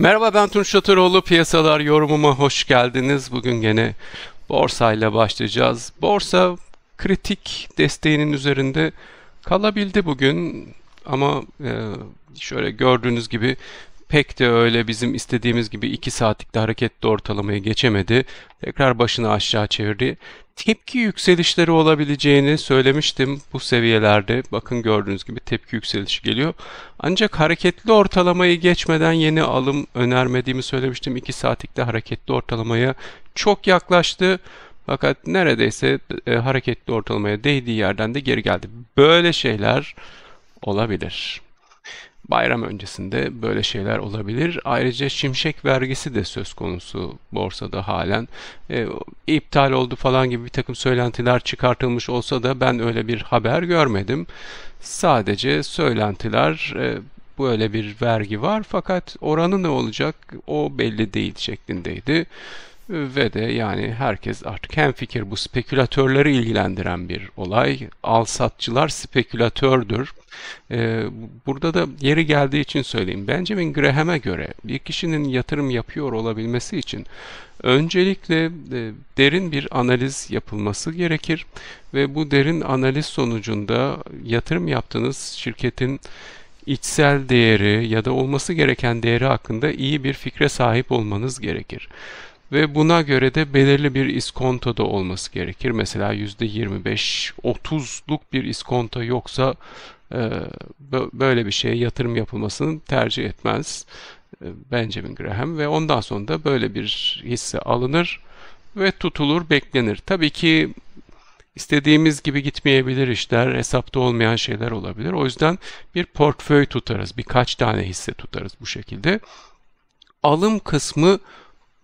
Merhaba ben Tunç Şatıroğlu. Piyasalar yorumuma hoş geldiniz. Bugün gene borsayla başlayacağız. Borsa kritik desteğinin üzerinde kalabildi bugün ama e, şöyle gördüğünüz gibi pek de öyle bizim istediğimiz gibi 2 saatlikte hareketli ortalamayı geçemedi. Tekrar başını aşağı çevirdi. Tepki yükselişleri olabileceğini söylemiştim bu seviyelerde. Bakın gördüğünüz gibi tepki yükselişi geliyor. Ancak hareketli ortalamayı geçmeden yeni alım önermediğimi söylemiştim. 2 saatlikte hareketli ortalamaya çok yaklaştı. Fakat neredeyse e, hareketli ortalamaya değdiği yerden de geri geldi. Böyle şeyler olabilir bayram öncesinde böyle şeyler olabilir. Ayrıca şimşek vergisi de söz konusu borsada halen. E, iptal oldu falan gibi bir takım söylentiler çıkartılmış olsa da ben öyle bir haber görmedim. Sadece söylentiler e, böyle bir vergi var fakat oranı ne olacak o belli değil şeklindeydi ve de yani herkes artık hem fikir bu spekülatörleri ilgilendiren bir olay. Alsatçılar spekülatördür. Ee, burada da yeri geldiği için söyleyeyim. Benjamin Graham'e göre bir kişinin yatırım yapıyor olabilmesi için öncelikle e, derin bir analiz yapılması gerekir ve bu derin analiz sonucunda yatırım yaptığınız şirketin içsel değeri ya da olması gereken değeri hakkında iyi bir fikre sahip olmanız gerekir. Ve buna göre de belirli bir iskonto da olması gerekir. Mesela %25-30'luk bir iskonto yoksa e, böyle bir şeye yatırım yapılmasını tercih etmez e, Benjamin Graham ve ondan sonra da böyle bir hisse alınır ve tutulur beklenir. Tabii ki istediğimiz gibi gitmeyebilir işler, hesapta olmayan şeyler olabilir. O yüzden bir portföy tutarız, birkaç tane hisse tutarız bu şekilde. Alım kısmı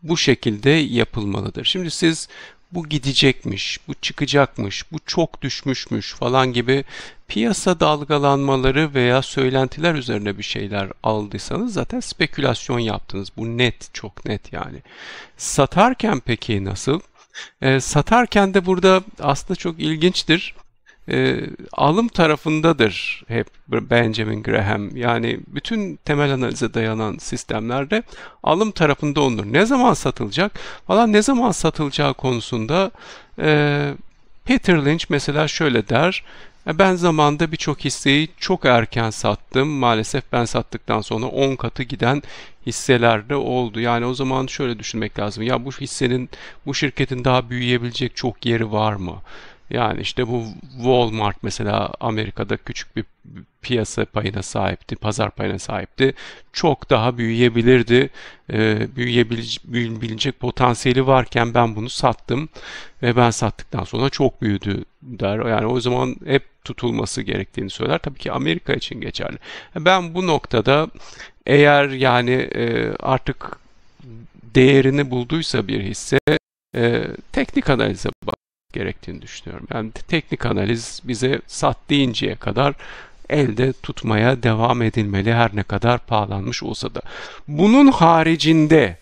bu şekilde yapılmalıdır. Şimdi siz bu gidecekmiş, bu çıkacakmış, bu çok düşmüşmüş falan gibi piyasa dalgalanmaları veya söylentiler üzerine bir şeyler aldıysanız zaten spekülasyon yaptınız. Bu net, çok net yani. Satarken peki nasıl? E, satarken de burada aslında çok ilginçtir e, alım tarafındadır hep Benjamin Graham. Yani bütün temel analize dayanan sistemlerde alım tarafında olunur. Ne zaman satılacak falan ne zaman satılacağı konusunda e, Peter Lynch mesela şöyle der. E, ben zamanda birçok hisseyi çok erken sattım. Maalesef ben sattıktan sonra 10 katı giden hisselerde oldu. Yani o zaman şöyle düşünmek lazım. Ya bu hissenin, bu şirketin daha büyüyebilecek çok yeri var mı? Yani işte bu Walmart mesela Amerika'da küçük bir piyasa payına sahipti, pazar payına sahipti. Çok daha büyüyebilirdi. Ee, büyüyebilecek, potansiyeli varken ben bunu sattım ve ben sattıktan sonra çok büyüdü der. Yani o zaman hep tutulması gerektiğini söyler. Tabii ki Amerika için geçerli. Ben bu noktada eğer yani e, artık değerini bulduysa bir hisse e, teknik analize bak gerektiğini düşünüyorum. Yani teknik analiz bize sat deyinceye kadar elde tutmaya devam edilmeli her ne kadar pahalanmış olsa da. Bunun haricinde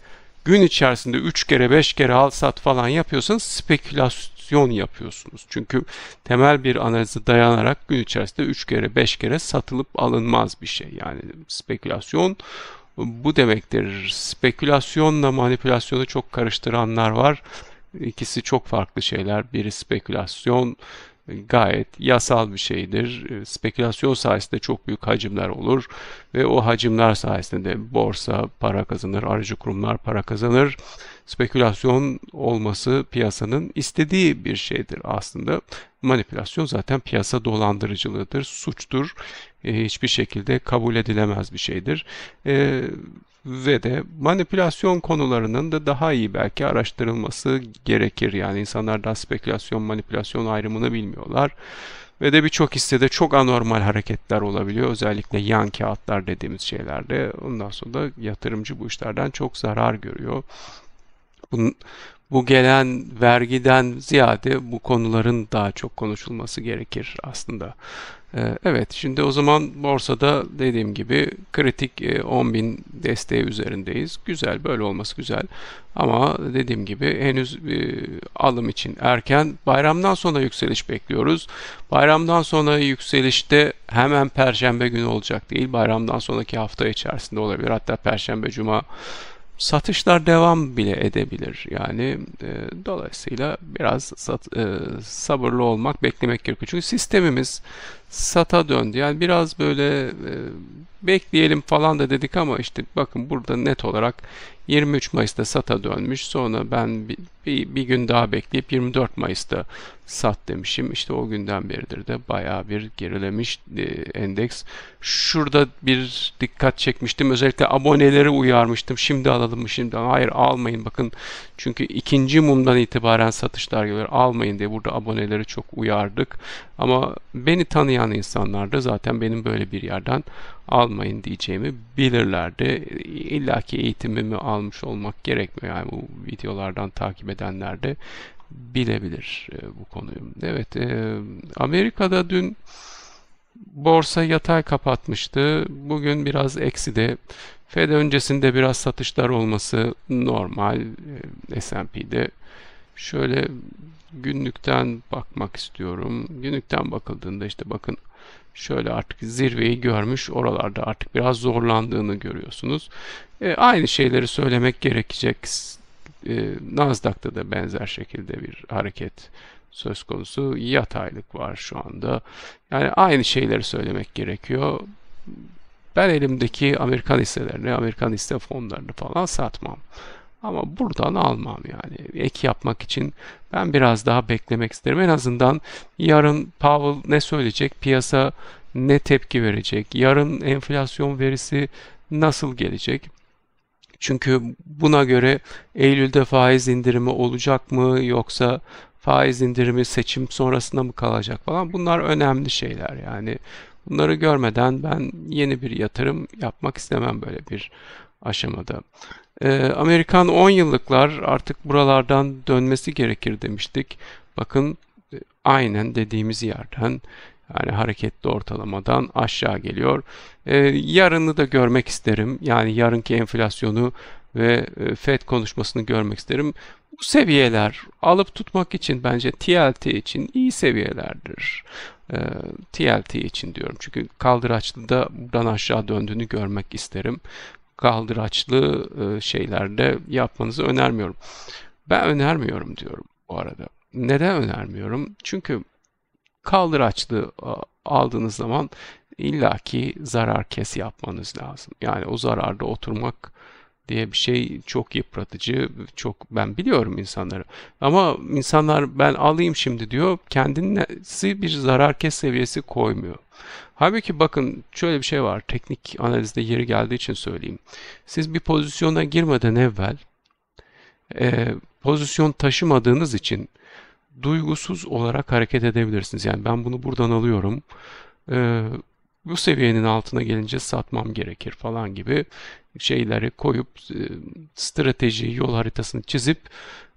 gün içerisinde 3 kere 5 kere al sat falan yapıyorsanız spekülasyon yapıyorsunuz. Çünkü temel bir analize dayanarak gün içerisinde 3 kere 5 kere satılıp alınmaz bir şey. Yani spekülasyon bu demektir. Spekülasyonla manipülasyonu çok karıştıranlar var. İkisi çok farklı şeyler. Biri spekülasyon e, gayet yasal bir şeydir. E, spekülasyon sayesinde çok büyük hacimler olur ve o hacimler sayesinde borsa para kazanır, aracı kurumlar para kazanır. Spekülasyon olması piyasanın istediği bir şeydir aslında Manipülasyon zaten piyasa dolandırıcılığıdır, suçtur, e, hiçbir şekilde kabul edilemez bir şeydir. E, ve de manipülasyon konularının da daha iyi belki araştırılması gerekir. Yani insanlar daha spekülasyon, manipülasyon ayrımını bilmiyorlar. Ve de birçok hissede çok anormal hareketler olabiliyor. Özellikle yan kağıtlar dediğimiz şeylerde. Ondan sonra da yatırımcı bu işlerden çok zarar görüyor. Bunun, bu gelen vergiden ziyade bu konuların daha çok konuşulması gerekir aslında. Ee, evet şimdi o zaman borsada dediğim gibi kritik 10.000 e, desteği üzerindeyiz. Güzel böyle olması güzel. Ama dediğim gibi henüz e, alım için erken. Bayramdan sonra yükseliş bekliyoruz. Bayramdan sonra yükselişte hemen perşembe günü olacak değil. Bayramdan sonraki hafta içerisinde olabilir. Hatta perşembe cuma satışlar devam bile edebilir. Yani e, dolayısıyla biraz sat, e, sabırlı olmak, beklemek gerekiyor. Çünkü sistemimiz sata döndü. Yani biraz böyle e, bekleyelim falan da dedik ama işte bakın burada net olarak 23 Mayıs'ta sata dönmüş. Sonra ben bir bir, bir gün daha bekleyip 24 Mayıs'ta sat demişim. İşte o günden beridir de baya bir gerilemiş e, endeks. Şurada bir dikkat çekmiştim. Özellikle aboneleri uyarmıştım. Şimdi alalım mı? Şimdi hayır almayın bakın. Çünkü ikinci mumdan itibaren satışlar geliyor. Almayın diye burada aboneleri çok uyardık. Ama beni tanıyan insanlar da zaten benim böyle bir yerden almayın diyeceğimi bilirlerdi. İlla ki eğitimimi almış olmak gerekmiyor. Yani bu videolardan takip edenler de bilebilir e, bu konuyu. Evet, e, Amerika'da dün borsa yatay kapatmıştı. Bugün biraz eksi de. Fed öncesinde biraz satışlar olması normal e, S&P'de. Şöyle günlükten bakmak istiyorum. Günlükten bakıldığında işte bakın şöyle artık zirveyi görmüş oralarda artık biraz zorlandığını görüyorsunuz. E, aynı şeyleri söylemek gerekecek e, Nasdaq'ta da benzer şekilde bir hareket söz konusu. Yataylık var şu anda. Yani aynı şeyleri söylemek gerekiyor. Ben elimdeki Amerikan hisselerini, Amerikan hisse fonlarını falan satmam. Ama buradan almam yani. Ek yapmak için ben biraz daha beklemek isterim. En azından yarın Powell ne söyleyecek, piyasa ne tepki verecek, yarın enflasyon verisi nasıl gelecek? Çünkü buna göre Eylül'de faiz indirimi olacak mı yoksa faiz indirimi seçim sonrasında mı kalacak falan bunlar önemli şeyler yani. Bunları görmeden ben yeni bir yatırım yapmak istemem böyle bir aşamada. Ee, Amerikan 10 yıllıklar artık buralardan dönmesi gerekir demiştik. Bakın e, aynen dediğimiz yerden yani hareketli ortalamadan aşağı geliyor. E, yarını da görmek isterim. Yani yarınki enflasyonu ve e, FED konuşmasını görmek isterim. Bu seviyeler alıp tutmak için bence TLT için iyi seviyelerdir. E, ee, TLT için diyorum. Çünkü kaldıraçlı da buradan aşağı döndüğünü görmek isterim. Kaldıraçlı e, şeylerde yapmanızı önermiyorum. Ben önermiyorum diyorum bu arada. Neden önermiyorum? Çünkü kaldıraçlı aldığınız zaman illaki zarar kes yapmanız lazım. Yani o zararda oturmak diye bir şey çok yıpratıcı, çok ben biliyorum insanları. Ama insanlar ben alayım şimdi diyor, kendisi bir zarar kes seviyesi koymuyor. Halbuki bakın şöyle bir şey var, teknik analizde yeri geldiği için söyleyeyim. Siz bir pozisyona girmeden evvel e, pozisyon taşımadığınız için duygusuz olarak hareket edebilirsiniz. Yani ben bunu buradan alıyorum. E, bu seviyenin altına gelince satmam gerekir falan gibi şeyleri koyup e, strateji, yol haritasını çizip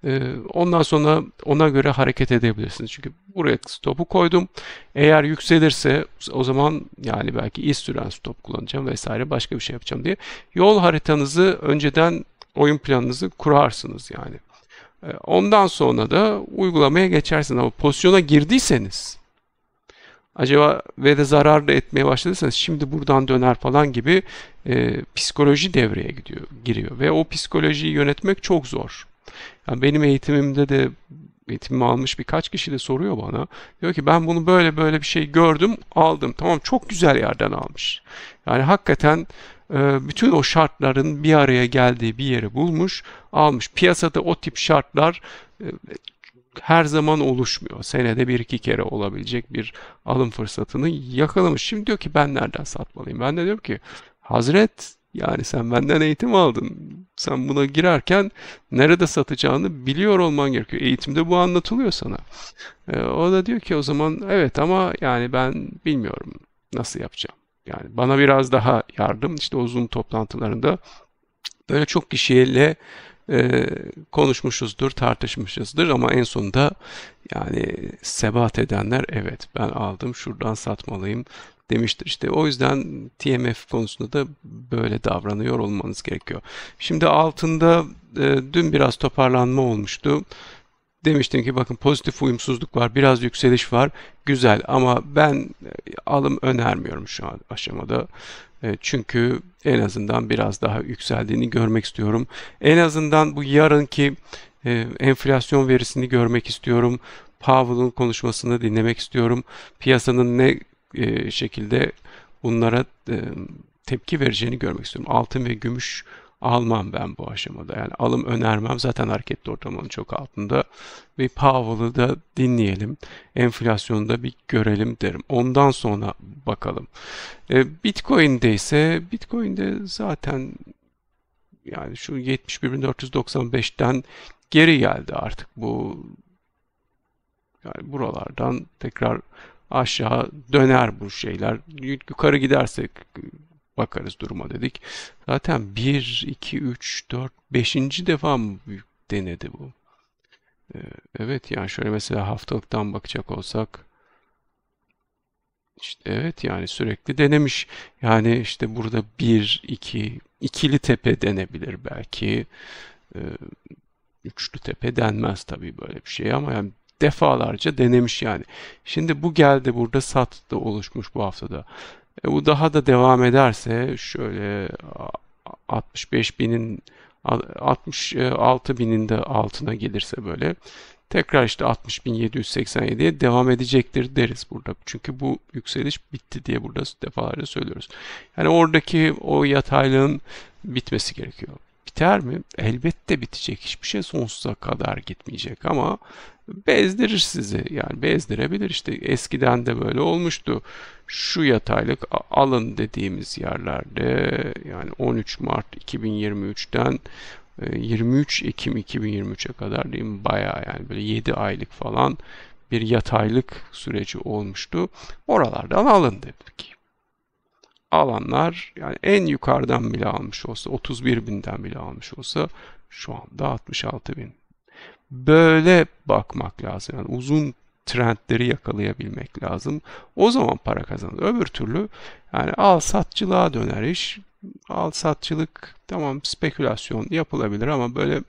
e, ondan sonra ona göre hareket edebilirsiniz. Çünkü buraya stopu koydum. Eğer yükselirse o zaman yani belki iz süren stop kullanacağım vesaire başka bir şey yapacağım diye yol haritanızı önceden oyun planınızı kurarsınız yani. E, ondan sonra da uygulamaya geçersiniz ama pozisyona girdiyseniz acaba ve de zarar etmeye başladıysanız şimdi buradan döner falan gibi e, psikoloji devreye gidiyor, giriyor ve o psikolojiyi yönetmek çok zor. Yani benim eğitimimde de eğitimimi almış birkaç kişi de soruyor bana. Diyor ki ben bunu böyle böyle bir şey gördüm, aldım. Tamam çok güzel yerden almış. Yani hakikaten ee, bütün o şartların bir araya geldiği bir yeri bulmuş, almış. Piyasada o tip şartlar e, her zaman oluşmuyor. Senede bir iki kere olabilecek bir alım fırsatını yakalamış. Şimdi diyor ki ben nereden satmalıyım? Ben de diyorum ki Hazret yani sen benden eğitim aldın. Sen buna girerken nerede satacağını biliyor olman gerekiyor. Eğitimde bu anlatılıyor sana. E, o da diyor ki o zaman evet ama yani ben bilmiyorum nasıl yapacağım. Yani bana biraz daha yardım işte uzun toplantılarında böyle çok kişiyle e, konuşmuşuzdur, tartışmışızdır ama en sonunda yani sebat edenler evet ben aldım şuradan satmalıyım demiştir. İşte o yüzden TMF konusunda da böyle davranıyor olmanız gerekiyor. Şimdi altında e, dün biraz toparlanma olmuştu demiştin ki bakın pozitif uyumsuzluk var, biraz yükseliş var. Güzel ama ben e, alım önermiyorum şu an aşamada. E, çünkü en azından biraz daha yükseldiğini görmek istiyorum. En azından bu yarınki e, enflasyon verisini görmek istiyorum. Powell'ın konuşmasını dinlemek istiyorum. Piyasanın ne şekilde bunlara tepki vereceğini görmek istiyorum. Altın ve gümüş almam ben bu aşamada. Yani alım önermem zaten hareketli ortalamanın çok altında. Bir Powell'ı da dinleyelim. Enflasyonu da bir görelim derim. Ondan sonra bakalım. E, Bitcoin'de ise Bitcoin'de zaten yani şu 71.495'ten geri geldi artık bu yani buralardan tekrar aşağı döner bu şeyler. Yukarı gidersek bakarız duruma dedik. Zaten 1, 2, 3, 4, 5. defa mı denedi bu? Ee, evet yani şöyle mesela haftalıktan bakacak olsak işte evet yani sürekli denemiş. Yani işte burada 1, 2, ikili tepe denebilir belki. Ee, üçlü tepe denmez tabii böyle bir şey ama yani defalarca denemiş yani. Şimdi bu geldi burada sat da oluşmuş bu haftada. E, bu daha da devam ederse şöyle 65 binin 66 e, binin de altına gelirse böyle tekrar işte 60 bin 60.787'ye devam edecektir deriz burada. Çünkü bu yükseliş bitti diye burada defalarca söylüyoruz. Yani oradaki o yataylığın bitmesi gerekiyor. Biter mi? Elbette bitecek. Hiçbir şey sonsuza kadar gitmeyecek ama bezdirir sizi. Yani bezdirebilir İşte Eskiden de böyle olmuştu. Şu yataylık alın dediğimiz yerlerde yani 13 Mart 2023'ten 23 e, Ekim 2023'e kadar değil mi? Bayağı yani böyle 7 aylık falan bir yataylık süreci olmuştu. Oralardan alın dedik alanlar yani en yukarıdan bile almış olsa 31 binden bile almış olsa şu anda 66 bin. Böyle bakmak lazım. Yani uzun trendleri yakalayabilmek lazım. O zaman para kazanır. Öbür türlü yani al satçılığa döner iş. Al satçılık tamam spekülasyon yapılabilir ama böyle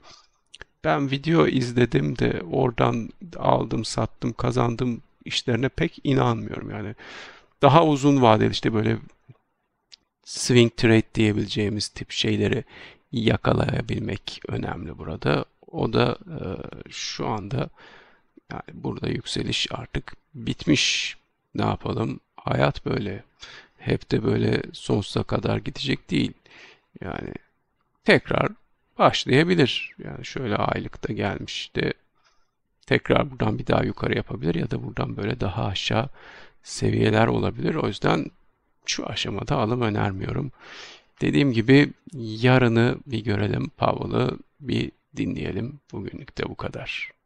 ben video izledim de oradan aldım sattım kazandım işlerine pek inanmıyorum yani. Daha uzun vadeli işte böyle swing trade diyebileceğimiz tip şeyleri yakalayabilmek önemli burada. O da e, şu anda yani burada yükseliş artık bitmiş. Ne yapalım? Hayat böyle. Hep de böyle sonsuza kadar gidecek değil. Yani tekrar başlayabilir. Yani şöyle aylıkta gelmişti. Tekrar buradan bir daha yukarı yapabilir ya da buradan böyle daha aşağı seviyeler olabilir. O yüzden şu aşamada alım önermiyorum. Dediğim gibi yarını bir görelim Powell'ı bir dinleyelim. Bugünlük de bu kadar.